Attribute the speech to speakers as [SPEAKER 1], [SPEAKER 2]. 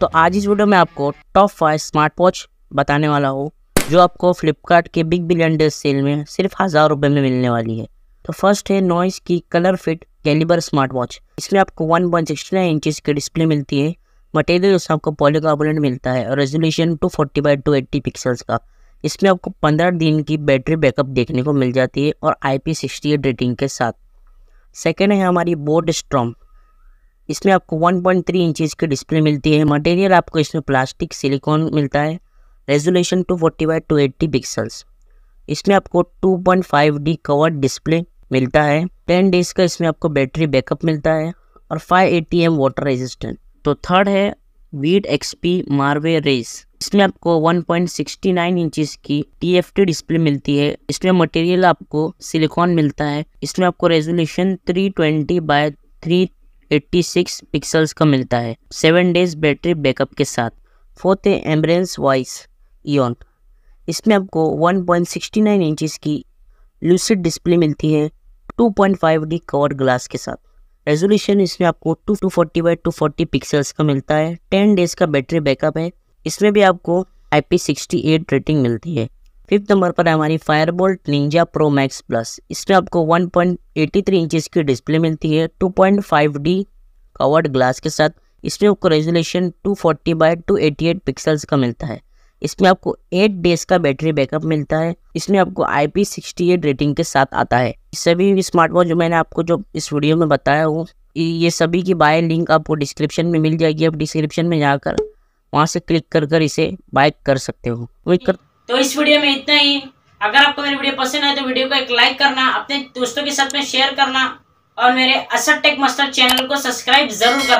[SPEAKER 1] तो आज इस वीडियो में आपको टॉप फाइव स्मार्ट वॉच बताने वाला हूँ जो आपको फ्लिपकार्ट के बिग बिलियन डे सेल में सिर्फ हज़ार रुपये में मिलने वाली है तो फर्स्ट है नॉइस की ColorFit Caliber smart watch इसमें आपको one point sixty nine inches की डिस्प्ले मिलती है मटेरियल उसमें आपको पॉलीकार्बोनेट मिलता है और resolution two forty by two eighty pixels का इसमें आपको पंद्रह दिन की बैटरी बैकअप देखने को मिल जाती है और I P sixty eight rating के साथ सेकेंड है हमारी बोट स्ट्रॉम इसमें आपको 1.3 पॉइंट इंचेस की डिस्प्ले मिलती है मटेरियल आपको इसमें प्लास्टिक सिलिकॉन मिलता है resolution 240 forty by two eighty pixels इसमें आपको 2.5 पॉइंट डी कवर्ड डिस्प्ले मिलता है 10 डेज का इसमें आपको बैटरी बैकअप मिलता है और 580 एटी एम वाटर रेजिस्टेंट तो थर्ड है वीड एक्सपी मारवे रेस इसमें आपको 1.69 पॉइंट की टी डिस्प्ले मिलती है इसमें मटेरियल आपको सिलिकॉन मिलता है इसमें आपको resolution 320 twenty by three 86 pixels का मिलता है सेवन डेज बैटरी बैकअप के साथ फोर्थ है एम्बरेंस वॉइस ईन इसमें आपको 1.69 इंचज़ की लूसिड डिस्प्ले मिलती है 2.5 डी कवर ग्लास के साथ रेजोल्यूशन इसमें आपको 2 two forty by two forty pixels का मिलता है 10 डेज का बैटरी बैकअप है इसमें भी आपको आई पी रेटिंग मिलती है फिफ्थ नंबर पर है हमारी Fireboltt Ninja Pro Max plus इसमें आपको 1.83 इंचेस की डिस्प्ले मिलती है 2.5D कवर्ड ग्लास के साथ इसमें आपको resolution 240 forty by two pixels का मिलता है इसमें आपको 8 डेज का बैटरी बैकअप मिलता है इसमें आपको आई पी रेटिंग के साथ आता है सभी स्मार्ट वॉच जो मैंने आपको जो इस वीडियो में बताया हूँ ये सभी की बाय लिंक आपको डिस्क्रिप्शन में मिल जाएगी आप डिस्क्रिप्शन में जाकर वहाँ से क्लिक कर कर इसे बाय कर सकते हो उम्मीद कर
[SPEAKER 2] तो इस वीडियो में इतना ही अगर आपको मेरी वीडियो पसंद आए तो वीडियो को एक लाइक करना अपने दोस्तों के साथ में शेयर करना और मेरे असर टेक मास्टर चैनल को सब्सक्राइब जरूर करना